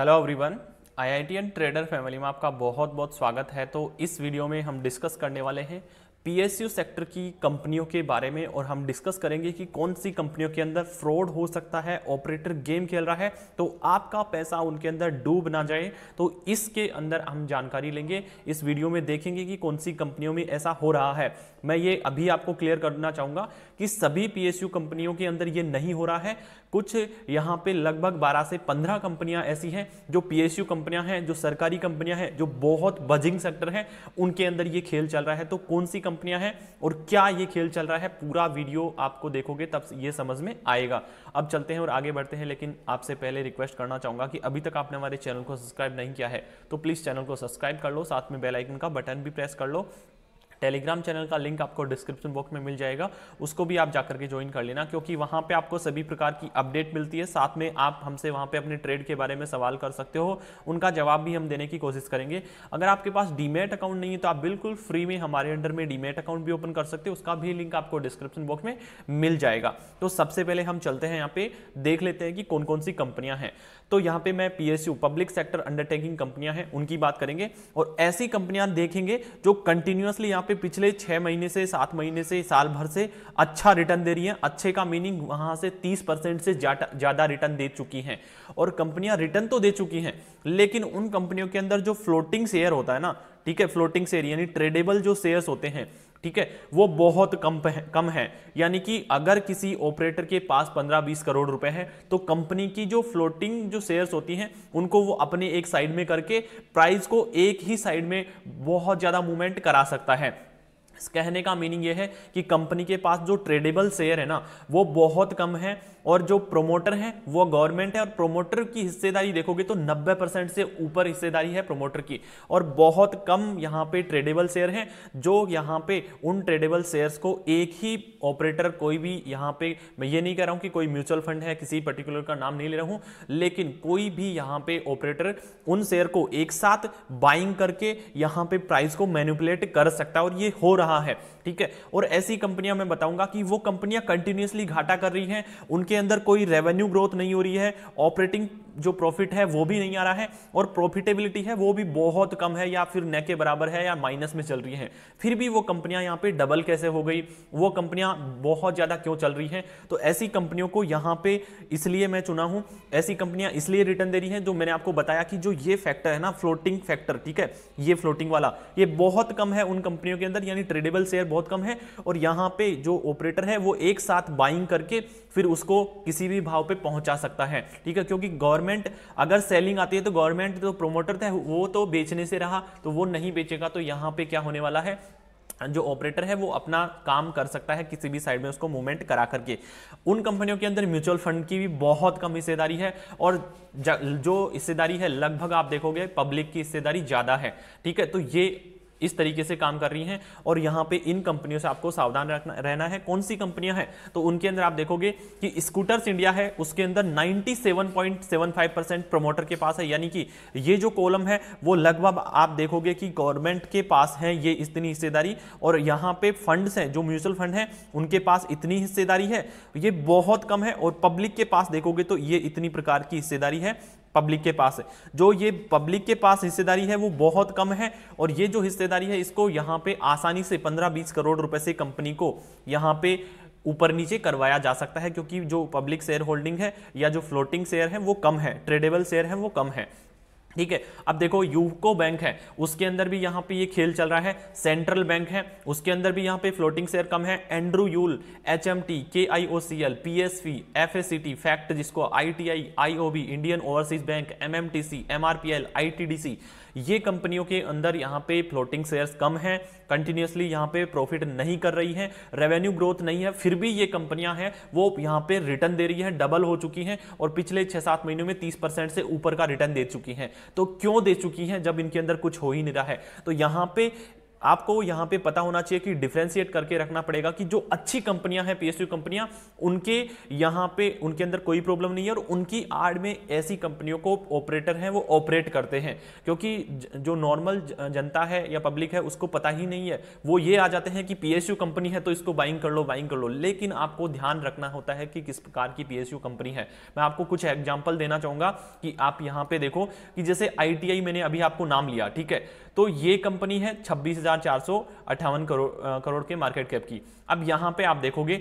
hello everyone IITian trader family में आपका बहुत बहुत स्वागत है तो इस वीडियो में हम डिस्कस करने वाले हैं पीएसयू सेक्टर की कंपनियों के बारे में और हम डिस्कस करेंगे कि कौन सी कंपनियों के अंदर फ्रॉड हो सकता है ऑपरेटर गेम खेल रहा है तो आपका पैसा उनके अंदर डूब ना जाए तो इसके अंदर हम जानकारी लेंगे इस वीडियो में देखेंगे कि कौन सी कंपनियों में ऐसा हो रहा है मैं ये अभी आपको क्लियर करना चाहूँगा कि सभी पी कंपनियों के अंदर ये नहीं हो रहा है कुछ यहाँ पे लगभग बारह से पंद्रह कंपनियाँ ऐसी हैं जो पी कंपनियाँ हैं जो सरकारी कंपनियाँ हैं जो बहुत बजिंग सेक्टर हैं उनके अंदर ये खेल चल रहा है तो कौन सी कंपनी कंपनियां हैं और क्या ये खेल चल रहा है पूरा वीडियो आपको देखोगे तब ये समझ में आएगा अब चलते हैं और आगे बढ़ते हैं लेकिन आपसे पहले रिक्वेस्ट करना चाहूंगा कि अभी तक आपने हमारे चैनल को सब्सक्राइब नहीं किया है तो प्लीज़ चैनल को सब्सक्राइब कर लो साथ में बेलाइकन का बटन भी प्रेस कर लो टेलीग्राम चैनल का लिंक आपको डिस्क्रिप्शन बॉक्स में मिल जाएगा उसको भी आप जाकर के ज्वाइन कर लेना क्योंकि वहाँ पे आपको सभी प्रकार की अपडेट मिलती है साथ में आप हमसे वहाँ पे अपने ट्रेड के बारे में सवाल कर सकते हो उनका जवाब भी हम देने की कोशिश करेंगे अगर आपके पास डीमेट अकाउंट नहीं है तो आप बिल्कुल फ्री में हमारे अंडर में डीमेट अकाउंट भी ओपन कर सकते हो उसका भी लिंक आपको डिस्क्रिप्शन बॉक्स में मिल जाएगा तो सबसे पहले हम चलते हैं यहाँ पे देख लेते हैं कि कौन कौन सी कंपनियां हैं तो यहाँ पे मैं पीएसयू पब्लिक सेक्टर अंडरटेकिंग कंपनियां हैं उनकी बात करेंगे और ऐसी कंपनियां देखेंगे जो कंटिन्यूअसली यहां पे पिछले छह महीने से सात महीने से साल भर से अच्छा रिटर्न दे रही हैं अच्छे का मीनिंग वहां से तीस परसेंट से ज़्यादा रिटर्न दे चुकी हैं और कंपनियां रिटर्न तो दे चुकी हैं लेकिन उन कंपनियों के अंदर जो फ्लोटिंग शेयर होता है ना ठीक है फ्लोटिंग शेयर यानी ट्रेडेबल जो शेयर्स होते हैं ठीक है वो बहुत कम कम है यानी कि अगर किसी ऑपरेटर के पास 15-20 करोड़ रुपए हैं तो कंपनी की जो फ्लोटिंग जो शेयर्स होती हैं उनको वो अपने एक साइड में करके प्राइस को एक ही साइड में बहुत ज़्यादा मूवमेंट करा सकता है कहने का मीनिंग ये है कि कंपनी के पास जो ट्रेडेबल शेयर है ना वो बहुत कम है और जो प्रोमोटर हैं वो गवर्नमेंट है और प्रोमोटर की हिस्सेदारी देखोगे तो 90 परसेंट से ऊपर हिस्सेदारी है प्रोमोटर की और बहुत कम यहाँ पे ट्रेडेबल शेयर हैं जो यहाँ पे उन ट्रेडेबल शेयर्स को एक ही ऑपरेटर कोई भी यहाँ पे मैं ये नहीं कह रहा हूँ कि कोई म्यूचुअल फंड है किसी पर्टिकुलर का नाम नहीं ले रहा हूँ लेकिन कोई भी यहाँ पे ऑपरेटर उन शेयर को एक साथ बाइंग करके यहाँ पे प्राइस को मैनिपुलेट कर सकता है और ये हो रहा रहा है ठीक है और ऐसी कंपनियां मैं बताऊंगा कि वो कंपनियां कंटिन्यूसली घाटा कर रही हैं उनके अंदर कोई रेवेन्यू ग्रोथ नहीं हो रही है ऑपरेटिंग जो प्रॉफिट है वो भी नहीं आ रहा है और प्रॉफिटेबिलिटी है वो भी बहुत कम है या फिर नेके के बराबर है या माइनस में चल रही है फिर भी वो कंपनियां यहां पे डबल कैसे हो गई वो कंपनियां बहुत ज़्यादा क्यों चल रही हैं तो ऐसी कंपनियों को यहां पे इसलिए मैं चुना हूं ऐसी कंपनियां इसलिए रिटर्न दे रही हैं जो मैंने आपको बताया कि जो ये फैक्टर है ना फ्लोटिंग फैक्टर ठीक है ये फ्लोटिंग वाला ये बहुत कम है उन कंपनियों के अंदर यानी ट्रेडेबल शेयर बहुत कम है और यहाँ पे जो ऑपरेटर है वो एक साथ बाइंग करके फिर उसको किसी भी भाव पे पहुंचा सकता है ठीक है क्योंकि गवर्नमेंट गवर्नमेंट अगर सेलिंग आती है तो गवर्नमेंट तो प्रोमोटर थे वो तो बेचने से रहा तो वो नहीं बेचेगा तो यहाँ पे क्या होने वाला है जो ऑपरेटर है वो अपना काम कर सकता है किसी भी साइड में उसको मूवमेंट करा करके उन कंपनियों के अंदर म्यूचुअल फंड की भी बहुत कम हिस्सेदारी है और जो हिस्सेदारी है लगभग आप देखोगे पब्लिक की हिस्सेदारी ज़्यादा है ठीक है तो ये इस तरीके से काम कर रही हैं और यहाँ पे इन कंपनियों से आपको सावधान रखना रहना है कौन सी कंपनियां हैं तो उनके अंदर आप देखोगे कि स्कूटर्स इंडिया है उसके अंदर 97.75 परसेंट प्रमोटर के पास है यानी कि ये जो कॉलम है वो लगभग आप देखोगे कि गवर्नमेंट के पास है ये इतनी हिस्सेदारी और यहाँ पे फंड हैं जो म्यूचुअल फंड हैं उनके पास इतनी हिस्सेदारी है ये बहुत कम है और पब्लिक के पास देखोगे तो ये इतनी प्रकार की हिस्सेदारी है पब्लिक के पास है जो ये पब्लिक के पास हिस्सेदारी है वो बहुत कम है और ये जो हिस्सेदारी है इसको यहाँ पे आसानी से 15-20 करोड़ रुपए से कंपनी को यहाँ पे ऊपर नीचे करवाया जा सकता है क्योंकि जो पब्लिक शेयर होल्डिंग है या जो फ्लोटिंग शेयर है वो कम है ट्रेडेबल शेयर है वो कम है ठीक है अब देखो यूको बैंक है उसके अंदर भी यहाँ पे ये खेल चल रहा है सेंट्रल बैंक है उसके अंदर भी यहाँ पे फ्लोटिंग शेयर कम है Andrew Yule H M T K I O C L P S V F A C T FACT जिसको I T I I O B Indian Overseas Bank M M T C M R P L I T D C ये कंपनियों के अंदर यहाँ पे floating shares कम हैं continuously यहाँ पे प्रॉफिट नहीं कर रही हैं रेवेन्यू ग्रोथ नहीं है फिर भी ये कंपनियां हैं वो यहाँ पे रिटर्न दे रही हैं डबल हो चुकी हैं और पिछले छः सात महीनों में तीस परसेंट से ऊपर का रिटर्न दे चुकी हैं तो क्यों दे चुकी हैं जब इनके अंदर कुछ हो ही नहीं रहा है तो यहाँ पे आपको यहां पे पता होना चाहिए कि डिफ्रेंशिएट करके रखना पड़ेगा कि जो अच्छी कंपनियां हैं पीएसयू कंपनियां उनके यहां पे उनके अंदर कोई प्रॉब्लम नहीं है और उनकी आड़ में ऐसी कंपनियों को ऑपरेटर हैं वो ऑपरेट करते हैं क्योंकि जो नॉर्मल जनता है या पब्लिक है उसको पता ही नहीं है वो ये आ जाते हैं कि पीएसयू कंपनी है तो इसको बाइंग कर लो बाइंग कर लो लेकिन आपको ध्यान रखना होता है कि किस प्रकार की पीएसयू कंपनी है मैं आपको कुछ एग्जाम्पल देना चाहूंगा कि आप यहां पर देखो कि जैसे आई मैंने अभी आपको नाम लिया ठीक है तो ये कंपनी है छब्बीस करोड़ करोड़ के मार्केट कैप की अब यहां पे आप देखोगे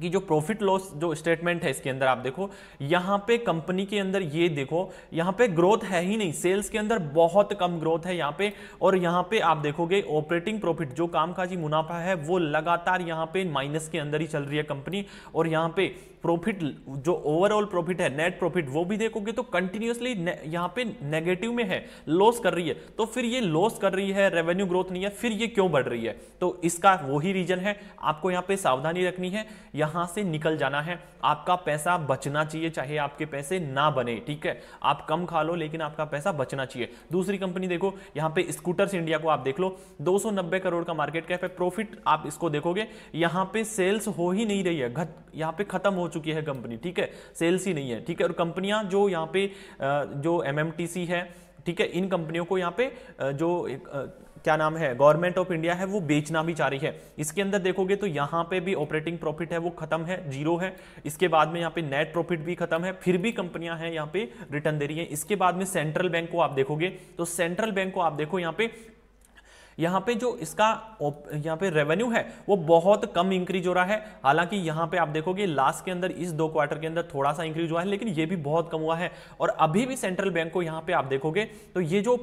कि जो प्रॉफिट लॉस जो स्टेटमेंट है इसके अंदर आप देखो यहाँ पे कंपनी के अंदर ये देखो यहाँ पे ग्रोथ है ही नहीं सेल्स के अंदर बहुत कम ग्रोथ है यहाँ पे और यहाँ पे आप देखोगे ऑपरेटिंग प्रॉफिट जो कामकाजी मुनाफा है वो लगातार यहाँ पे माइनस के अंदर ही चल रही है कंपनी और यहाँ पे प्रॉफिट जो ओवरऑल प्रॉफिट है नेट प्रॉफिट वो भी देखोगे तो कंटिन्यूसली यहाँ पे नेगेटिव में है लॉस कर रही है तो फिर ये लॉस कर रही है रेवेन्यू ग्रोथ नहीं है फिर ये क्यों बढ़ रही है तो इसका वही रीजन है आपको यहाँ पे सावधानी रखनी है यहां से निकल जाना है आपका पैसा बचना चाहिए चाहे आपके पैसे ना बने ठीक है आप कम खा लो लेकिन आपका पैसा बचना चाहिए दूसरी कंपनी देखो यहां पे स्कूटर्स इंडिया को आप देख लो 290 करोड़ का मार्केट कैप है प्रॉफिट आप इसको देखोगे यहां पे सेल्स हो ही नहीं रही है घट पे खत्म हो चुकी है कंपनी ठीक है सेल्स ही नहीं है ठीक है और कंपनियां जो यहां पे जो एम है ठीक है इन कंपनियों को यहाँ पे जो क्या नाम है गवर्नमेंट ऑफ इंडिया है वो बेचना भी चाह रही है इसके अंदर देखोगे तो यहाँ पे भी ऑपरेटिंग प्रॉफिट है वो खत्म है जीरो है इसके बाद में यहाँ पे नेट प्रॉफिट भी खत्म है फिर भी कंपनियां हैं यहाँ पे रिटर्न दे रही है इसके बाद में सेंट्रल बैंक को आप देखोगे तो सेंट्रल बैंक को आप देखो यहाँ पे यहाँ पे जो इसका यहाँ पे रेवेन्यू है वो बहुत कम इंक्रीज हो रहा है हालांकि यहाँ पे आप देखोगे लास्ट के अंदर इस दो क्वार्टर के अंदर थोड़ा सा इंक्रीज हुआ है लेकिन ये भी बहुत कम हुआ है और अभी भी सेंट्रल बैंक को यहाँ पे आप देखोगे तो ये जो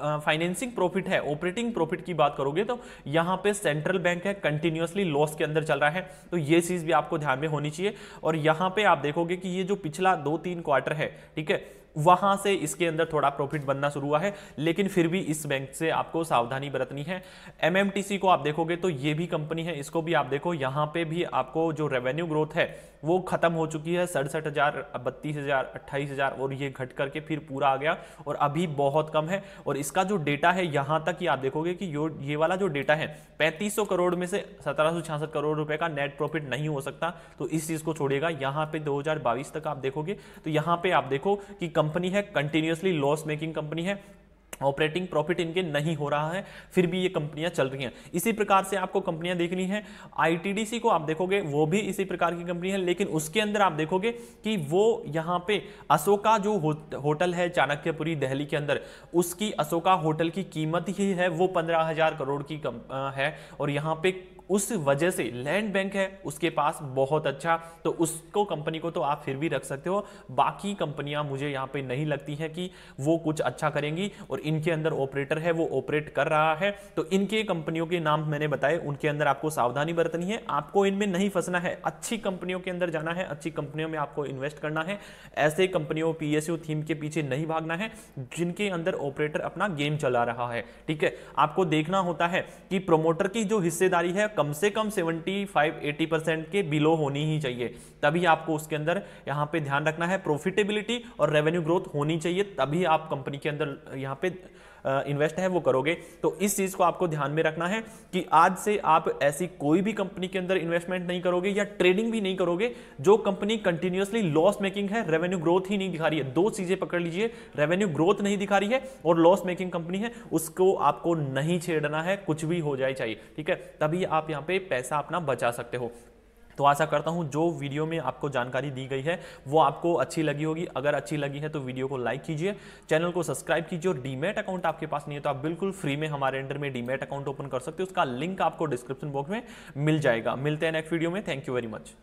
फाइनेंसिंग प्रॉफिट है ऑपरेटिंग प्रॉफिट की बात करोगे तो यहाँ पे सेंट्रल बैंक है कंटिन्यूसली लॉस के अंदर चल रहा है तो ये चीज़ भी आपको ध्यान में होनी चाहिए और यहां पे आप देखोगे कि ये जो पिछला दो तीन क्वार्टर है ठीक है वहां से इसके अंदर थोड़ा प्रॉफिट बनना शुरू हुआ है लेकिन फिर भी इस बैंक से आपको सावधानी बरतनी है एमएमटीसी को आप देखोगे तो ये भी कंपनी है इसको भी आप देखो यहां पे भी आपको जो रेवेन्यू ग्रोथ है वो खत्म हो चुकी है सड़सठ हजार बत्तीस हजार अट्ठाईस हजार और ये घट करके फिर पूरा आ गया और अभी बहुत कम है और इसका जो डेटा है यहां तक ही आप देखोगे कि यो ये वाला जो डेटा है पैंतीस करोड़ में से सत्रह करोड़ रुपए का नेट प्रॉफिट नहीं हो सकता तो इस चीज को छोड़ेगा यहां पर दो तक आप देखोगे तो यहाँ पे आप देखो कि कंपनी है कंटिन्यूसली लॉस मेकिंग कंपनी है ऑपरेटिंग प्रॉफिट इनके नहीं हो रहा है फिर भी ये कंपनियां चल रही हैं इसी प्रकार से आपको कंपनियां देखनी है आईटीडीसी को आप देखोगे वो भी इसी प्रकार की कंपनी है लेकिन उसके अंदर आप देखोगे कि वो यहाँ पे अशोका जो हो, होटल है चाणक्यपुरी दिल्ली के अंदर उसकी अशोका होटल की कीमत ही है वो पंद्रह करोड़ की कम, आ, है और यहाँ पे उस वजह से लैंड बैंक है उसके पास बहुत अच्छा तो उसको कंपनी को तो आप फिर भी रख सकते हो बाकी कंपनियां मुझे यहाँ पे नहीं लगती हैं कि वो कुछ अच्छा करेंगी और इनके अंदर ऑपरेटर है वो ऑपरेट कर रहा है तो इनके कंपनियों के नाम मैंने बताए उनके अंदर आपको सावधानी बरतनी है आपको इनमें नहीं फंसना है अच्छी कंपनियों के अंदर जाना है अच्छी कंपनियों में आपको इन्वेस्ट करना है ऐसे कंपनियों पीएसयू थीम के पीछे नहीं भागना है जिनके अंदर ऑपरेटर अपना गेम चला रहा है ठीक है आपको देखना होता है कि प्रोमोटर की जो हिस्सेदारी है कम से कम 75-80 परसेंट के बिलो होनी ही चाहिए तभी आपको उसके अंदर यहाँ पे ध्यान रखना है प्रॉफिटेबिलिटी और रेवेन्यू ग्रोथ होनी चाहिए तभी आप कंपनी के अंदर यहाँ पे इन्वेस्ट है वो करोगे तो इस चीज़ को आपको ध्यान में रखना है कि आज से आप ऐसी कोई भी कंपनी के अंदर इन्वेस्टमेंट नहीं करोगे या ट्रेडिंग भी नहीं करोगे जो कंपनी कंटिन्यूसली लॉस मेकिंग है रेवेन्यू ग्रोथ ही नहीं दिखा रही है दो चीज़ें पकड़ लीजिए रेवेन्यू ग्रोथ नहीं दिखा रही है और लॉस मेकिंग कंपनी है उसको आपको नहीं छेड़ना है कुछ भी हो जाए चाहिए ठीक है तभी आप यहां पर पैसा अपना बचा सकते हो तो आशा करता हूँ जो वीडियो में आपको जानकारी दी गई है वो आपको अच्छी लगी होगी अगर अच्छी लगी है तो वीडियो को लाइक कीजिए चैनल को सब्सक्राइब कीजिए और डीमेट अकाउंट आपके पास नहीं है तो आप बिल्कुल फ्री में हमारे अंडर में डीमेट अकाउंट ओपन कर सकते हो उसका लिंक आपको डिस्क्रिप्शन बॉक्स में मिल जाएगा मिलते हैं नेक्स्ट वीडियो में थैंक यू वेरी मच